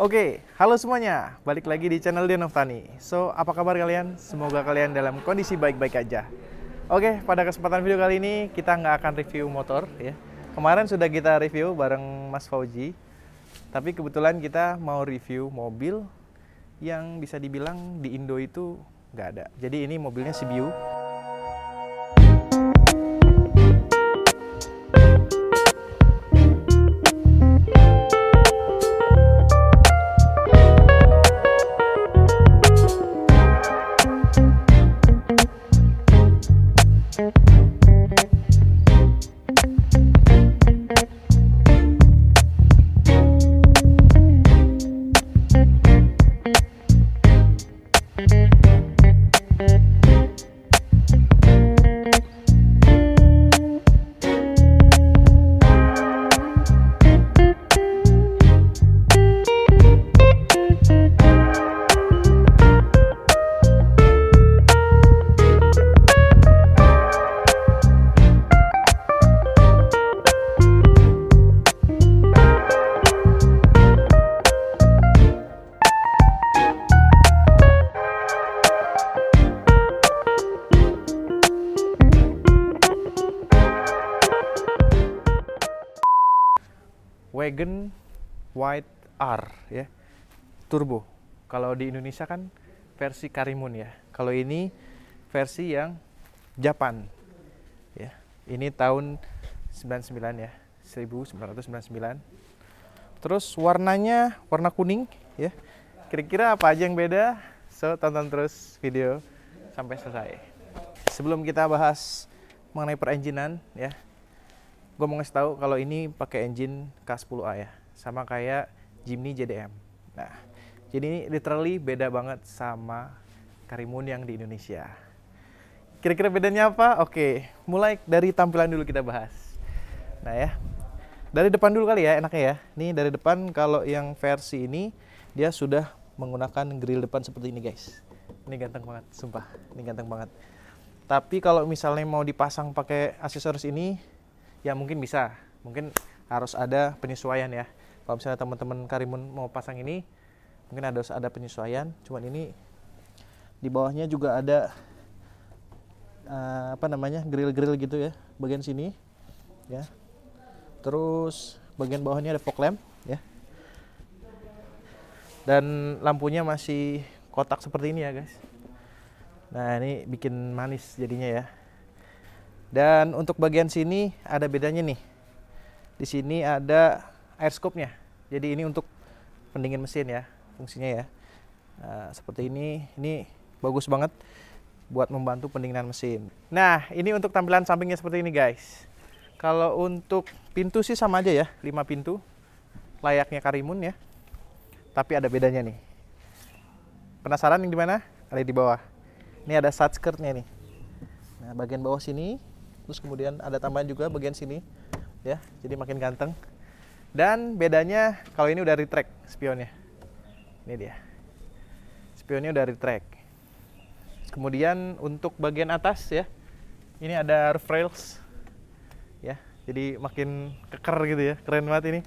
Oke, halo semuanya. Balik lagi di channel Dian Tani. So, apa kabar kalian? Semoga kalian dalam kondisi baik-baik aja. Oke, pada kesempatan video kali ini kita nggak akan review motor ya. Kemarin sudah kita review bareng Mas Fauji. Tapi kebetulan kita mau review mobil yang bisa dibilang di Indo itu nggak ada. Jadi ini mobilnya Sibiu. R ya turbo kalau di Indonesia kan versi Karimun ya kalau ini versi yang Japan ya ini tahun 99 ya 1999 terus warnanya warna kuning ya kira-kira apa aja yang beda so tonton terus video sampai selesai sebelum kita bahas mengenai perenjinan ya gue mau ngasih tahu kalau ini pakai engine K10A ya sama kayak Jimny JDM. Nah, jadi ini literally beda banget sama Karimun yang di Indonesia. Kira-kira bedanya apa? Oke, mulai dari tampilan dulu kita bahas. Nah ya, dari depan dulu kali ya enaknya ya. Ini dari depan kalau yang versi ini dia sudah menggunakan grill depan seperti ini guys. Ini ganteng banget, sumpah. Ini ganteng banget. Tapi kalau misalnya mau dipasang pakai aksesoris ini, ya mungkin bisa. Mungkin harus ada penyesuaian ya kalau misalnya teman-teman Karimun mau pasang ini mungkin ada ada penyesuaian cuman ini di bawahnya juga ada uh, apa namanya grill-grill gitu ya bagian sini ya terus bagian bawahnya ada fog lamp ya dan lampunya masih kotak seperti ini ya guys nah ini bikin manis jadinya ya dan untuk bagian sini ada bedanya nih di sini ada air scoop-nya jadi ini untuk pendingin mesin ya fungsinya ya nah, seperti ini ini bagus banget buat membantu pendinginan mesin nah ini untuk tampilan sampingnya seperti ini guys kalau untuk pintu sih sama aja ya 5 pintu layaknya karimun ya tapi ada bedanya nih penasaran yang dimana ada di bawah ini ada side skirtnya nih nah bagian bawah sini terus kemudian ada tambahan juga bagian sini ya jadi makin ganteng dan bedanya kalau ini udah retract spionnya. Ini dia. Spionnya udah retract. Kemudian untuk bagian atas ya, ini ada roof rails ya. Jadi makin keker gitu ya, keren banget ini.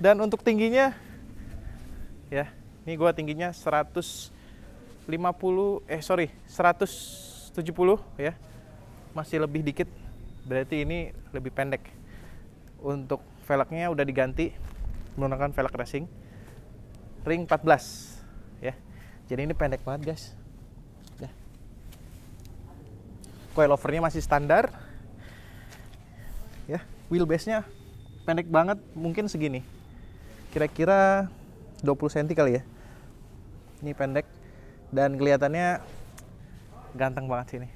Dan untuk tingginya ya, ini gua tingginya 150 eh sorry, 170 ya. Masih lebih dikit. Berarti ini lebih pendek untuk velgnya udah diganti menggunakan velg racing ring 14 ya jadi ini pendek banget guys ya. coilovernya masih standar ya wheelbase nya pendek banget mungkin segini kira-kira 20 cm kali ya ini pendek dan kelihatannya ganteng banget sini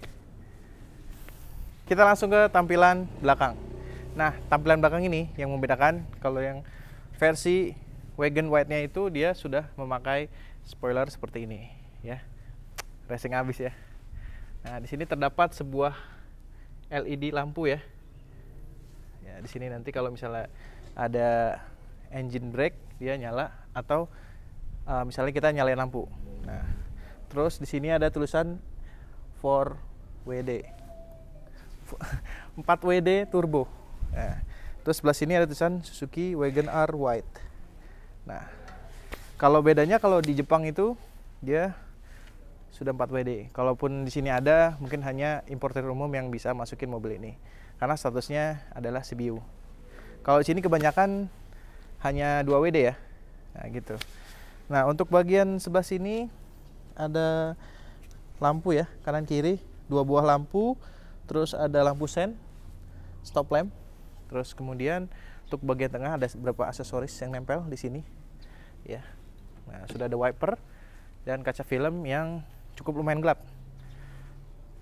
kita langsung ke tampilan belakang Nah, tampilan belakang ini yang membedakan kalau yang versi wagon white-nya itu dia sudah memakai spoiler seperti ini ya. Racing habis ya. Nah, di sini terdapat sebuah LED lampu ya. Ya, di sini nanti kalau misalnya ada engine brake dia nyala atau uh, misalnya kita nyalain lampu. Nah, terus di sini ada tulisan for WD. 4WD turbo. Nah, terus sebelah sini ada tulisan Suzuki Wagon R White. Nah, kalau bedanya kalau di Jepang itu dia sudah 4 WD. Kalaupun di sini ada, mungkin hanya importer umum yang bisa masukin mobil ini. Karena statusnya adalah CBU. Kalau di sini kebanyakan hanya 2 WD ya. Nah, gitu. Nah, untuk bagian sebelah sini ada lampu ya, kanan kiri, dua buah lampu, terus ada lampu sen, stop lamp terus kemudian untuk bagian tengah ada beberapa aksesoris yang nempel di sini ya nah sudah ada wiper dan kaca film yang cukup lumayan gelap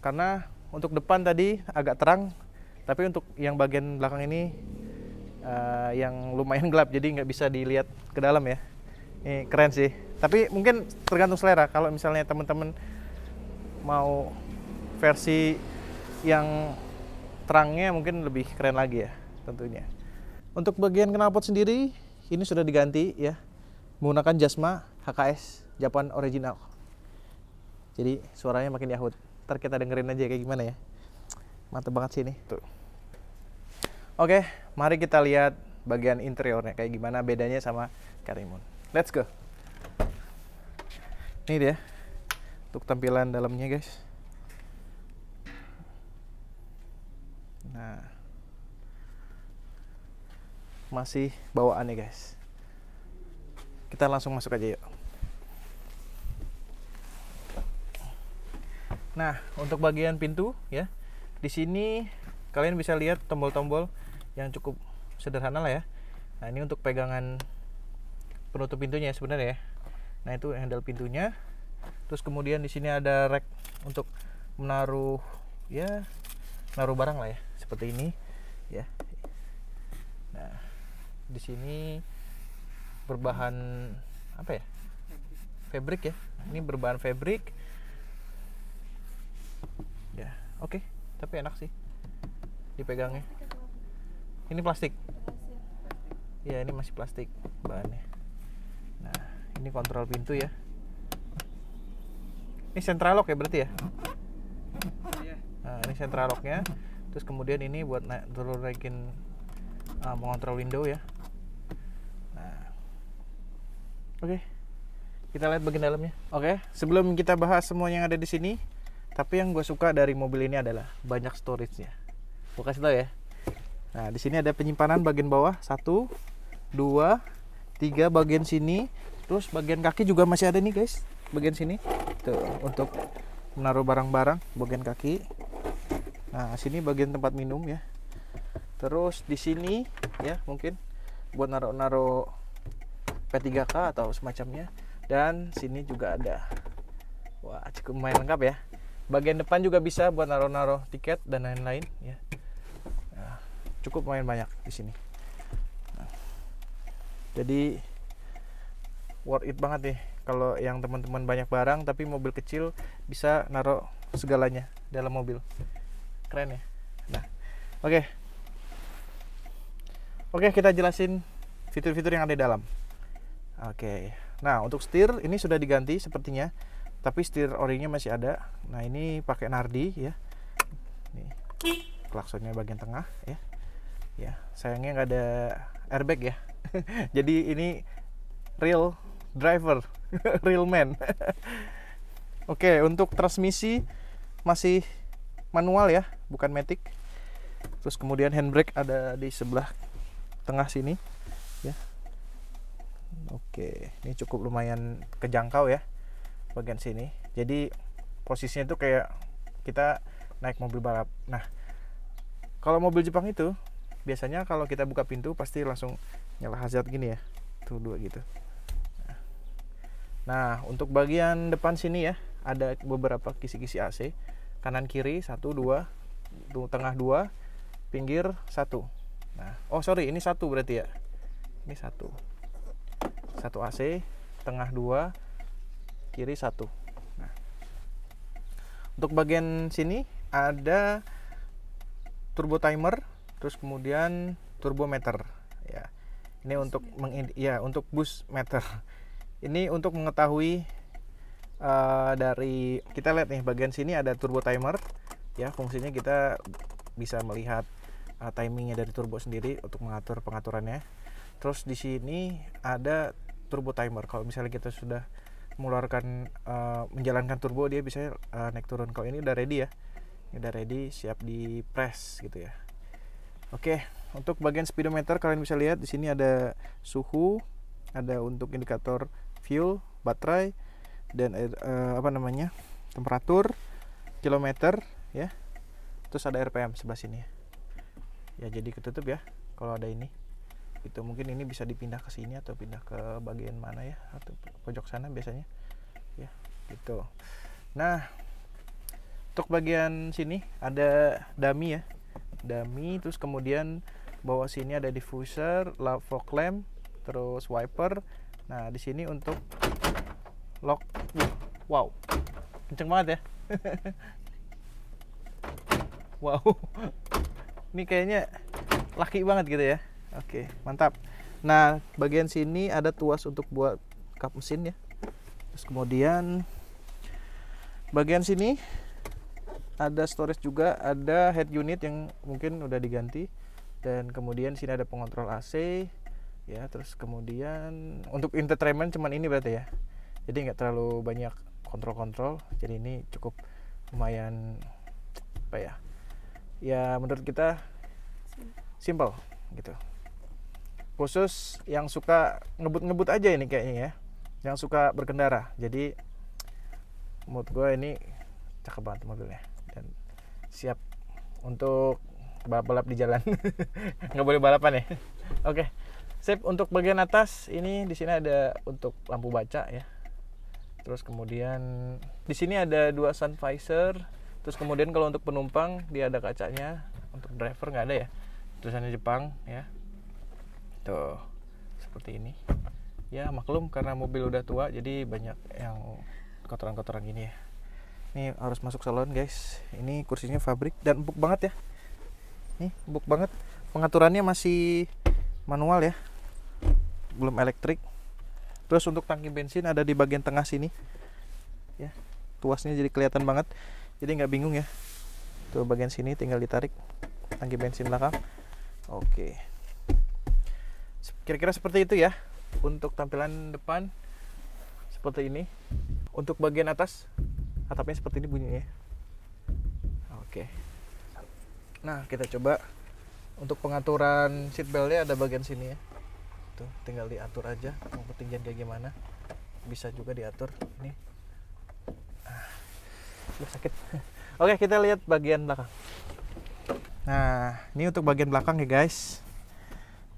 karena untuk depan tadi agak terang tapi untuk yang bagian belakang ini uh, yang lumayan gelap jadi nggak bisa dilihat ke dalam ya ini keren sih tapi mungkin tergantung selera kalau misalnya teman-teman mau versi yang terangnya mungkin lebih keren lagi ya tentunya. Untuk bagian knalpot sendiri, ini sudah diganti ya, menggunakan Jasma HKS Japan original. Jadi suaranya makin yahut. Ntar kita dengerin aja kayak gimana ya. Mantep banget sih ini. Tuh. Oke, mari kita lihat bagian interiornya kayak gimana bedanya sama Karimun. Let's go. Ini dia untuk tampilan dalamnya guys. Nah masih bawaan ya guys kita langsung masuk aja yuk nah untuk bagian pintu ya di sini kalian bisa lihat tombol-tombol yang cukup sederhana lah ya nah ini untuk pegangan penutup pintunya ya, sebenarnya ya nah itu handle pintunya terus kemudian di sini ada rack untuk menaruh ya naruh barang lah ya seperti ini ya di sini berbahan apa ya fabric ya ini berbahan fabric ya oke okay. tapi enak sih dipegangnya ini plastik ya ini masih plastik bahannya nah ini kontrol pintu ya ini central lock ya berarti ya nah ini locknya. terus kemudian ini buat naik turun naikin uh, mengontrol window ya Oke. Kita lihat bagian dalamnya. Oke, sebelum kita bahas semua yang ada di sini, tapi yang gue suka dari mobil ini adalah banyak storage-nya. Gue kasih tau ya. Nah, di sini ada penyimpanan bagian bawah satu, dua, tiga bagian sini. Terus bagian kaki juga masih ada nih guys, bagian sini. Tuh untuk menaruh barang-barang bagian kaki. Nah, sini bagian tempat minum ya. Terus di sini ya mungkin buat naruh-naruh P3K atau semacamnya dan sini juga ada wah cukup lumayan lengkap ya bagian depan juga bisa buat naro naro tiket dan lain-lain ya nah, cukup main banyak di sini nah, jadi worth it banget nih kalau yang teman-teman banyak barang tapi mobil kecil bisa naruh segalanya dalam mobil keren ya nah oke okay. oke okay, kita jelasin fitur-fitur yang ada di dalam Oke. Nah, untuk setir ini sudah diganti sepertinya. Tapi setir orinya masih ada. Nah, ini pakai Nardi ya. Ini Klaksonnya bagian tengah ya. Ya, sayangnya nggak ada airbag ya. Jadi ini real driver, real man. Oke, untuk transmisi masih manual ya, bukan matic. Terus kemudian handbrake ada di sebelah tengah sini. Oke, ini cukup lumayan kejangkau ya bagian sini. Jadi posisinya itu kayak kita naik mobil balap. Nah, kalau mobil Jepang itu biasanya kalau kita buka pintu pasti langsung nyala hazard gini ya. Tuh dua gitu. Nah, nah untuk bagian depan sini ya ada beberapa kisi-kisi AC. Kanan kiri satu dua, tengah dua, pinggir satu. Nah, oh sorry ini satu berarti ya. Ini satu satu AC tengah dua kiri satu nah untuk bagian sini ada turbo timer terus kemudian turbo meter. ya ini bus untuk meng ya untuk boost meter ini untuk mengetahui uh, dari kita lihat nih bagian sini ada turbo timer ya fungsinya kita bisa melihat uh, timingnya dari turbo sendiri untuk mengatur pengaturannya terus di sini ada turbo timer kalau misalnya kita sudah mengeluarkan uh, menjalankan turbo dia bisa uh, naik turun kalau ini udah ready ya ini udah ready siap di press gitu ya oke okay, untuk bagian speedometer kalian bisa lihat di sini ada suhu ada untuk indikator fuel baterai dan uh, apa namanya temperatur kilometer ya terus ada RPM sebelah sini ya jadi ketutup ya kalau ada ini itu mungkin ini bisa dipindah ke sini atau pindah ke bagian mana ya atau pojok sana biasanya ya gitu nah untuk bagian sini ada dummy ya dummy terus kemudian bawah sini ada diffuser fog lamp terus wiper nah di sini untuk lock wow kenceng banget ya wow ini kayaknya laki banget gitu ya Oke, mantap. Nah, bagian sini ada tuas untuk buat kap mesin ya. Terus kemudian bagian sini ada storage juga, ada head unit yang mungkin udah diganti dan kemudian sini ada pengontrol AC ya, terus kemudian untuk entertainment cuman ini berarti ya. Jadi nggak terlalu banyak kontrol-kontrol. Jadi ini cukup lumayan apa ya? Ya menurut kita simple gitu khusus yang suka ngebut-ngebut aja ini kayaknya ya yang suka berkendara jadi mood gue ini cakep banget mobilnya dan siap untuk balap-balap di jalan nggak boleh balapan ya oke okay. sip untuk bagian atas ini di sini ada untuk lampu baca ya terus kemudian di sini ada dua sun visor terus kemudian kalau untuk penumpang dia ada kacanya untuk driver nggak ada ya tulisannya Jepang ya tuh gitu. seperti ini ya maklum karena mobil udah tua jadi banyak yang kotoran-kotoran gini ya ini harus masuk salon guys ini kursinya pabrik dan empuk banget ya nih empuk banget pengaturannya masih manual ya belum elektrik terus untuk tangki bensin ada di bagian tengah sini ya tuasnya jadi kelihatan banget jadi nggak bingung ya tuh bagian sini tinggal ditarik tangki bensin belakang oke kira-kira seperti itu ya untuk tampilan depan seperti ini untuk bagian atas atapnya seperti ini bunyinya ya. oke nah kita coba untuk pengaturan seat beltnya ada bagian sini ya tuh tinggal diatur aja mau ketinggian kayak gimana bisa juga diatur ini ah, sakit oke kita lihat bagian belakang nah ini untuk bagian belakang ya guys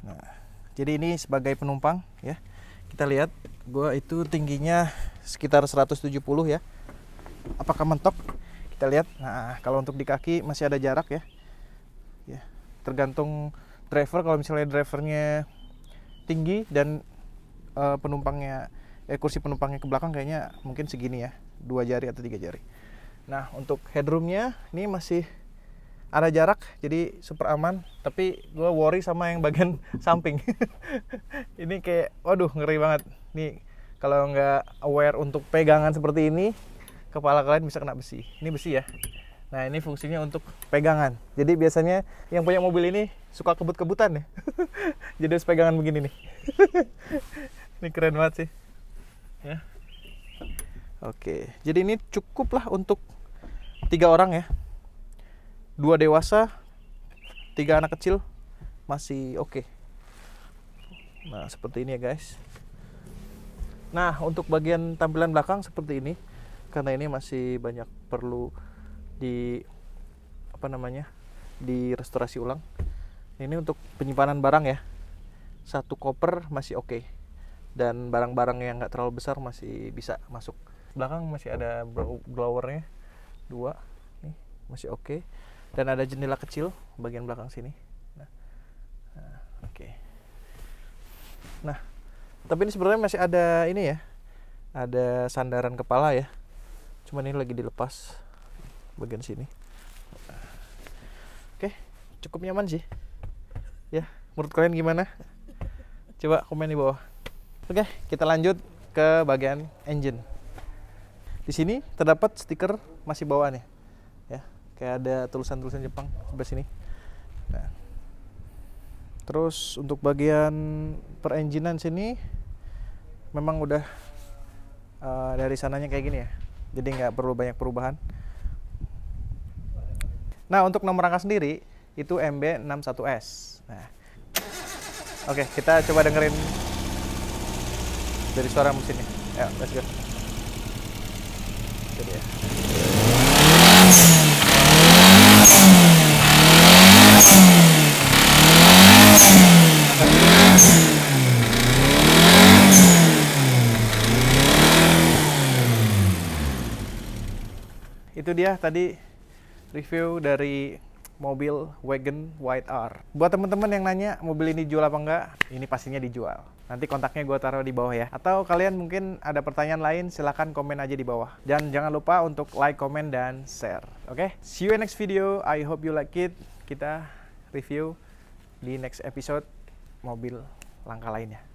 nah jadi ini sebagai penumpang ya kita lihat gua itu tingginya sekitar 170 ya apakah mentok kita lihat nah kalau untuk di kaki masih ada jarak ya ya tergantung driver kalau misalnya drivernya tinggi dan uh, penumpangnya eh, kursi penumpangnya ke belakang kayaknya mungkin segini ya dua jari atau tiga jari nah untuk headroomnya ini masih ada jarak jadi super aman tapi gue worry sama yang bagian samping ini kayak waduh ngeri banget nih kalau nggak aware untuk pegangan seperti ini kepala kalian bisa kena besi ini besi ya nah ini fungsinya untuk pegangan jadi biasanya yang punya mobil ini suka kebut-kebutan ya jadi harus pegangan begini nih ini keren banget sih ya oke jadi ini cukup lah untuk tiga orang ya dua dewasa tiga anak kecil masih oke okay. nah seperti ini ya guys nah untuk bagian tampilan belakang seperti ini karena ini masih banyak perlu di apa namanya di restorasi ulang ini untuk penyimpanan barang ya satu koper masih oke okay. dan barang-barang yang nggak terlalu besar masih bisa masuk belakang masih ada blowernya dua nih masih oke okay dan ada jendela kecil bagian belakang sini nah, nah oke okay. nah tapi ini sebenarnya masih ada ini ya ada sandaran kepala ya cuman ini lagi dilepas bagian sini oke okay. cukup nyaman sih ya menurut kalian gimana coba komen di bawah oke okay, kita lanjut ke bagian engine di sini terdapat stiker masih bawaan ya kayak ada tulisan-tulisan Jepang sebelah sini nah. terus untuk bagian perenjinan sini memang udah uh, dari sananya kayak gini ya jadi nggak perlu banyak perubahan nah untuk nomor rangka sendiri itu MB61S nah. oke okay, kita coba dengerin dari suara mesinnya ya let's go jadi ya itu dia tadi review dari mobil Wagon White R. Buat teman-teman yang nanya mobil ini jual apa enggak, ini pastinya dijual. Nanti kontaknya gue taruh di bawah ya. Atau kalian mungkin ada pertanyaan lain, silahkan komen aja di bawah. Dan jangan lupa untuk like, comment, dan share. Oke? Okay? See you in next video. I hope you like it. Kita review di next episode mobil langka lainnya.